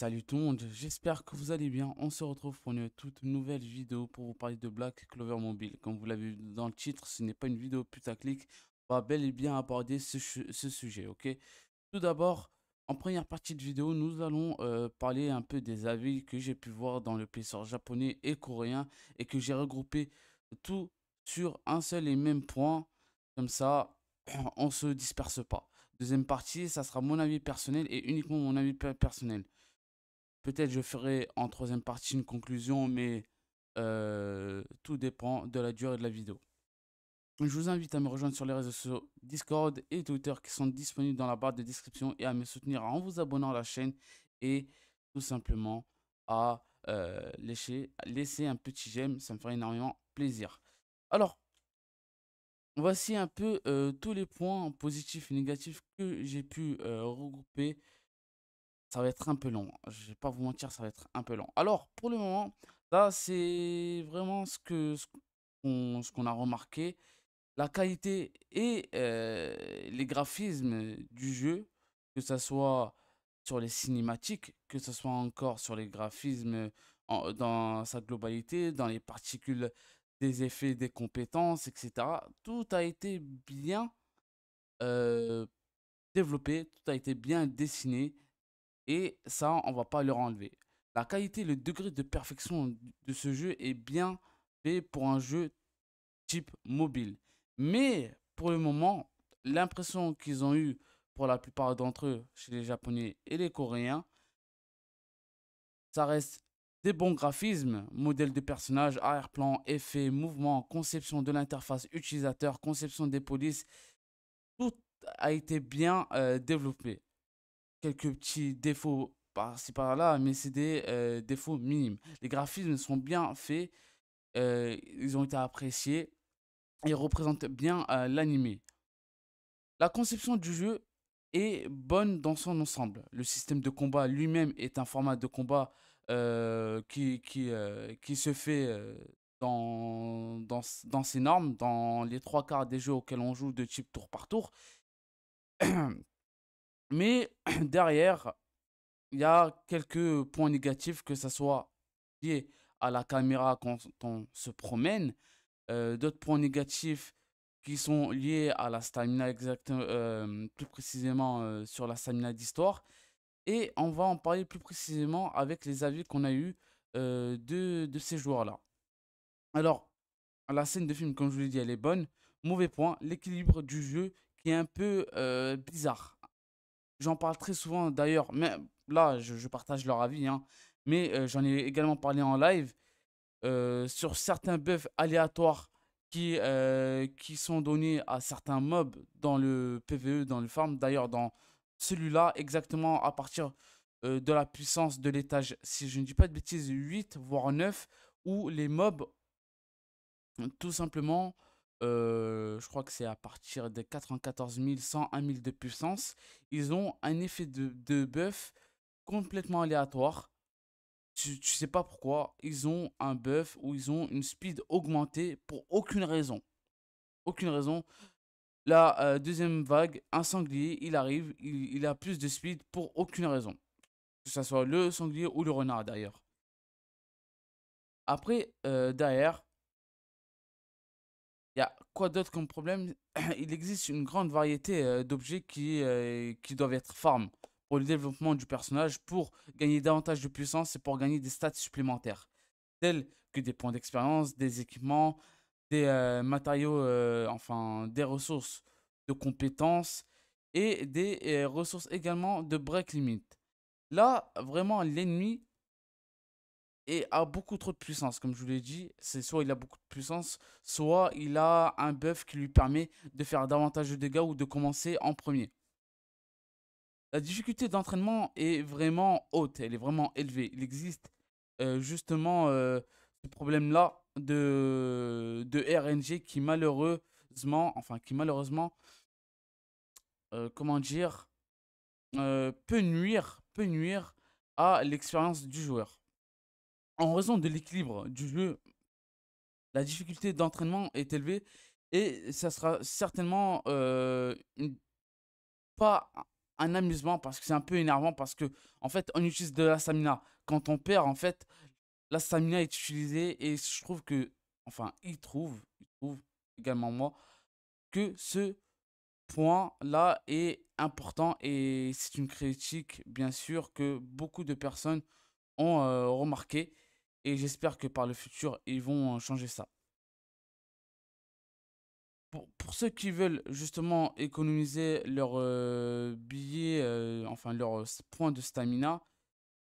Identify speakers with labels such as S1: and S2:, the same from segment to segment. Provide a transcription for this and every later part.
S1: Salut tout le monde, j'espère que vous allez bien. On se retrouve pour une toute nouvelle vidéo pour vous parler de Black Clover Mobile. Comme vous l'avez vu dans le titre, ce n'est pas une vidéo putaclic. On va bel et bien aborder ce, sujet, ok Tout d'abord, en première partie de vidéo, nous allons euh, parler un peu des avis que j'ai pu voir dans le plaisir japonais et coréen et que j'ai regroupé tout sur un seul et même point. Comme ça, on se disperse pas. Deuxième partie, ça sera mon avis personnel et uniquement mon avis personnel. Peut-être je ferai en troisième partie une conclusion, mais euh, tout dépend de la durée de la vidéo. Je vous invite à me rejoindre sur les réseaux sociaux Discord et Twitter qui sont disponibles dans la barre de description et à me soutenir en vous abonnant à la chaîne et tout simplement à euh, laisser un petit j'aime, ça me ferait énormément plaisir. Alors, voici un peu euh, tous les points positifs et négatifs que j'ai pu regrouper ça va être un peu long. Hein. Je vais pas vous mentir, ça va être un peu long. Alors, pour le moment, là, c'est vraiment ce que ce qu'on a remarqué. La qualité et euh, les graphismes du jeu, que ce soit sur les cinématiques, que ce soit encore sur les graphismes dans sa globalité, dans les particules des effets, des compétences, etc. Tout a été bien euh, développé, tout a été bien dessiné. Et ça, on va pas leur enlever. La qualité, le degré de perfection de ce jeu est bien fait pour un jeu type mobile. Mais pour le moment, l'impression qu'ils ont eu pour la plupart d'entre eux chez les Japonais et les Coréens, ça reste des bons graphismes, modèles de personnages, arrière-plan, effets, mouvements, conception de l'interface utilisateur, conception des polices, tout a été bien euh, développé quelques petits défauts par-ci par-là, mais c'est des euh, défauts minimes. Les graphismes sont bien faits, euh, ils ont été appréciés ils représentent bien euh, l'anime. La conception du jeu est bonne dans son ensemble. Le système de combat lui-même est un format de combat qui, qui, se fait dans, dans, dans ses normes, dans les trois quarts des jeux auxquels on joue de type tour par tour. Mais derrière, il y a quelques points négatifs, que ce soit lié à la caméra quand on se promène, euh, d'autres points négatifs qui sont liés à la stamina, exactement euh, plus précisément euh, sur la stamina d'histoire. Et on va en parler plus précisément avec les avis qu'on a eu de, de ces joueurs-là. Alors, la scène de film, comme je vous l'ai dit, elle est bonne. Mauvais point, l'équilibre du jeu qui est un peu bizarre J'en parle très souvent d'ailleurs, mais là, je, partage leur avis, hein. mais euh, j'en ai également parlé en live euh, sur certains buffs aléatoires qui, euh, qui sont donnés à certains mobs dans le PVE, dans le farm. D'ailleurs, dans celui-là, exactement à partir de la puissance de l'étage, si je ne dis pas de bêtises, 8 voire 9, où les mobs tout simplement euh, je crois que c'est à partir de 94 100, de puissance, ils ont un effet de, de buff complètement aléatoire. Tu, sais pas pourquoi, ils ont un buff ou ils ont une speed augmentée pour aucune raison. Aucune raison. La euh, deuxième vague, un sanglier, il arrive, il, a plus de speed pour aucune raison. Que ce soit le sanglier ou le renard d'ailleurs. Après, euh, derrière, il y a quoi d'autre comme problème Il existe une grande variété d'objets qui, qui doivent être farm pour le développement du personnage, pour gagner davantage de puissance et pour gagner des stats supplémentaires, tels que des points d'expérience, des équipements, des matériaux, enfin des ressources de compétences et des ressources également de break limit. Là, vraiment, l'ennemi et a beaucoup trop de puissance, comme je vous l'ai dit. C'est soit il a beaucoup de puissance, soit il a un buff qui lui permet de faire davantage de dégâts ou de commencer en premier. La difficulté d'entraînement est vraiment haute, elle est vraiment élevée. Il existe euh, justement euh, ce problème-là de, RNG qui malheureusement, enfin qui malheureusement, euh, comment dire, peut nuire, peut nuire à l'expérience du joueur en raison de l'équilibre du jeu, la difficulté d'entraînement est élevée et ça sera certainement euh, pas un amusement parce que c'est un peu énervant parce que en fait on utilise de la stamina. Quand on perd en fait la stamina est utilisée et je trouve que enfin il trouve, il trouve également moi que ce point là est important et c'est une critique bien sûr que beaucoup de personnes ont euh, remarqué. Et j'espère que par le futur, ils vont euh, changer ça. Pour, ceux qui veulent justement économiser leur euh, billet, euh, enfin leur point de stamina,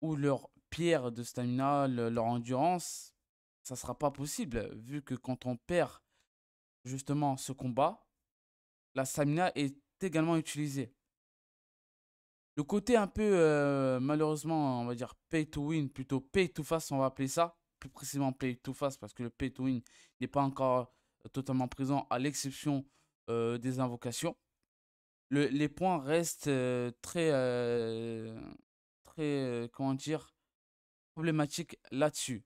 S1: ou leur pierre de stamina, leur endurance, ça ne sera pas possible, vu que quand on perd justement ce combat, la stamina est également utilisée le côté un peu, euh, malheureusement, on va dire pay to win, plutôt pay to fast, on va appeler ça. Plus précisément pay to fast, parce que le pay to win n'est pas encore euh, totalement présent, à l'exception euh, des invocations. les points restent très, très, comment dire, problématiques là-dessus.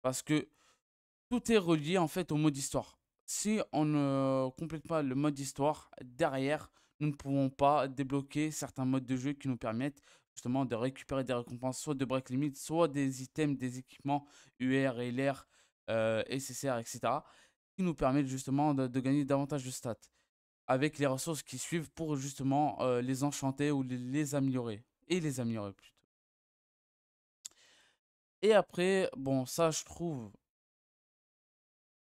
S1: Parce que tout est relié en fait au mode histoire. Si on ne complète pas le mode histoire, derrière, nous ne pouvons pas débloquer certains modes de jeu qui nous permettent justement de récupérer des récompenses, soit de break limit, soit des items, des équipements UR et LR, euh, SSR, etc. qui nous permettent justement de, gagner davantage de stats avec les ressources qui suivent pour justement euh, les enchanter ou les, améliorer et les améliorer plutôt. Et après, bon, ça je trouve.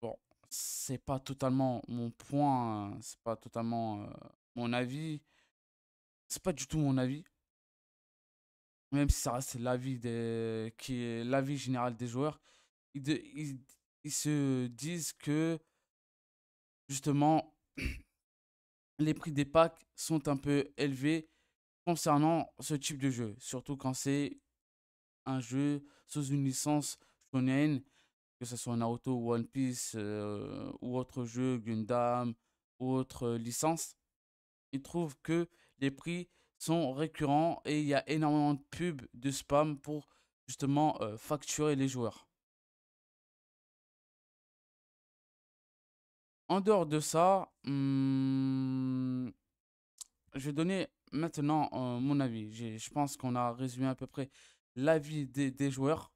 S1: Bon, c'est pas totalement mon point, hein, c'est pas totalement. Euh, mon avis, c'est pas du tout mon avis. Même si ça reste l'avis des, qui est l'avis général des joueurs, ils, se disent que justement les prix des packs sont un peu élevés concernant ce type de jeu, surtout quand c'est un jeu sous une licence shonen, que ce soit Naruto, One Piece euh, ou autre jeu, Gundam, ou autre euh, licence ils trouvent que les prix sont récurrents et il y a énormément de pubs, de spam pour justement euh, facturer les joueurs. En dehors de ça, hmm, je vais donner maintenant euh, mon avis. Je pense qu'on a résumé à peu près l'avis des joueurs.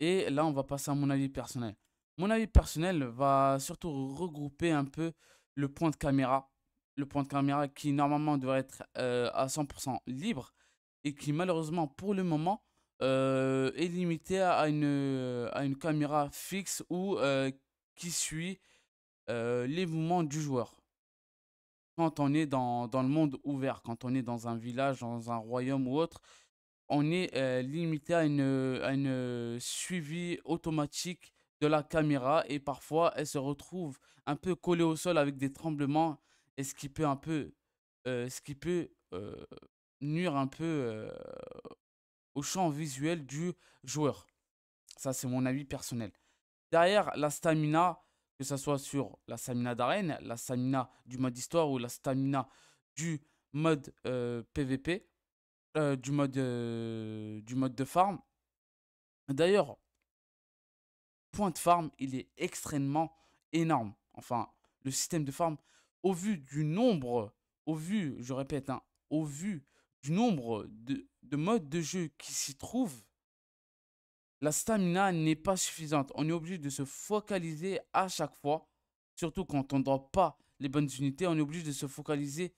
S1: Et là, on va passer à mon avis personnel. Mon avis personnel va surtout regrouper un peu le point de caméra. Le point de caméra qui normalement devrait être euh, à 100% libre et qui malheureusement pour le moment euh, est limité à une, à une caméra fixe ou euh, qui suit les mouvements du joueur. Quand on est dans, le monde ouvert, quand on est dans un village, dans un royaume ou autre, on est limité à une, à une suivi automatique de la caméra et parfois elle se retrouve un peu collée au sol avec des tremblements et ce qui peut un peu euh, ce qui peut euh, nuire un peu euh, au champ visuel du joueur. Ça c'est mon avis personnel. Derrière la stamina, que ce soit sur la stamina d'arène, la stamina du mode histoire ou la stamina du mode PVP, du mode du mode de farm. D'ailleurs, point de farm, il est extrêmement énorme. Enfin, le système de farm, au vu du nombre, au vu, je répète, hein, au vu du nombre de, modes de jeu qui s'y trouvent, la stamina n'est pas suffisante. On est obligé de se focaliser à chaque fois, surtout quand on ne pas les bonnes unités, on est obligé de se focaliser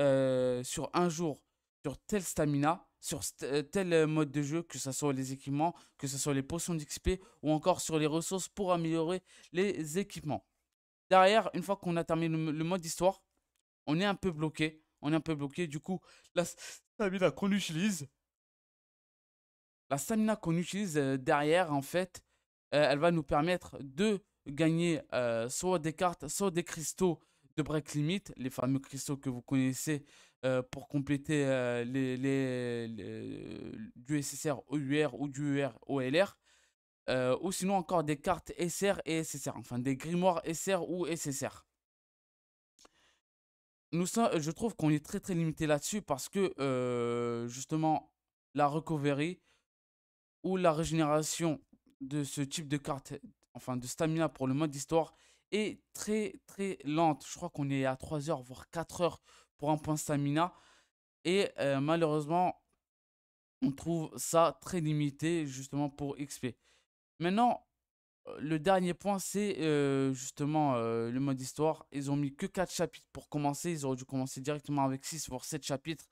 S1: euh, sur un jour sur telle stamina sur euh, tel euh, mode de jeu, que ce soit les équipements, que ce soit les potions d'XP ou encore sur les ressources pour améliorer les équipements. Derrière, une fois qu'on a terminé le, mode histoire, on est un peu bloqué. On est un peu bloqué. Du coup, la stamina qu'on utilise, la stamina qu'on utilise euh, derrière, en fait, elle va nous permettre de gagner soit des cartes, soit des cristaux de break limit, les fameux cristaux que vous connaissez euh, pour compléter euh, les, les, euh, du SSR UR ou du UR e OLR. Euh, ou sinon encore des cartes SR et SSR, enfin des grimoires SR ou SSR. Nous, je trouve qu'on est très très limité là-dessus parce que justement la recovery ou la régénération de ce type de carte, enfin de stamina pour le mode histoire, est très très lente. Je crois qu'on est à 3 heures voire 4 heures pour un point stamina. Et euh, malheureusement, on trouve ça très limité justement pour XP. Maintenant, euh, le dernier point, c'est euh, justement le mode histoire. Ils ont mis que 4 chapitres pour commencer. Ils auraient dû commencer directement avec 6 voire 7 chapitres.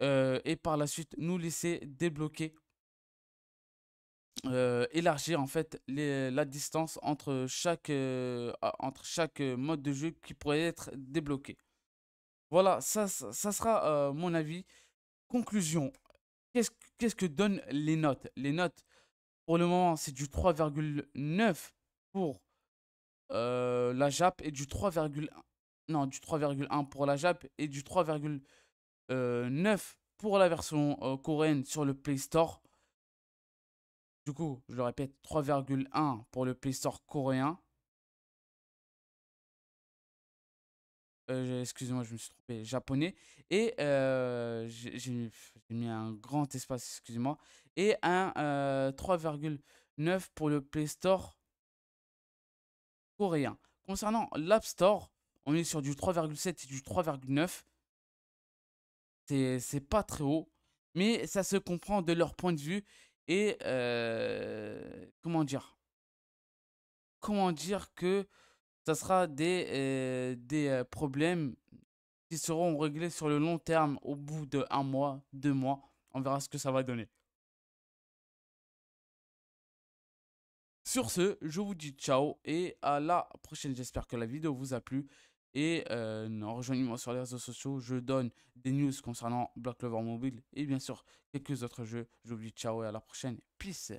S1: et par la suite, nous laisser débloquer, élargir en fait la distance entre chaque, entre chaque mode de jeu qui pourrait être débloqué. Voilà, ça, ça, sera mon avis. Conclusion, qu'est-ce que donnent les notes Les notes, pour le moment, c'est du 3,9 pour la JAP et du 3,1 non du pour la JAP et du 3,9 pour la version coréenne sur le Play Store. Du coup, je le répète, 3,1 pour le Play Store coréen Euh, excusez-moi, je me suis trompé, japonais. Et euh, j'ai mis un grand espace, excusez-moi. Et un 3,9 euh, pour le Play Store coréen. Concernant l'App Store, on est sur du 3,7 et du 3,9. C'est pas très haut, mais ça se comprend de leur point de vue. Et comment dire Comment dire que ça sera des, euh, des euh, problèmes qui seront réglés sur le long terme au bout de un mois, deux mois. On verra ce que ça va donner. Sur ce, je vous dis ciao et à la prochaine. J'espère que la vidéo vous a plu. Et euh, rejoignez-moi sur les réseaux sociaux. Je donne des news concernant Black Clover Mobile et bien sûr quelques autres jeux. Je vous dis ciao et à la prochaine. Peace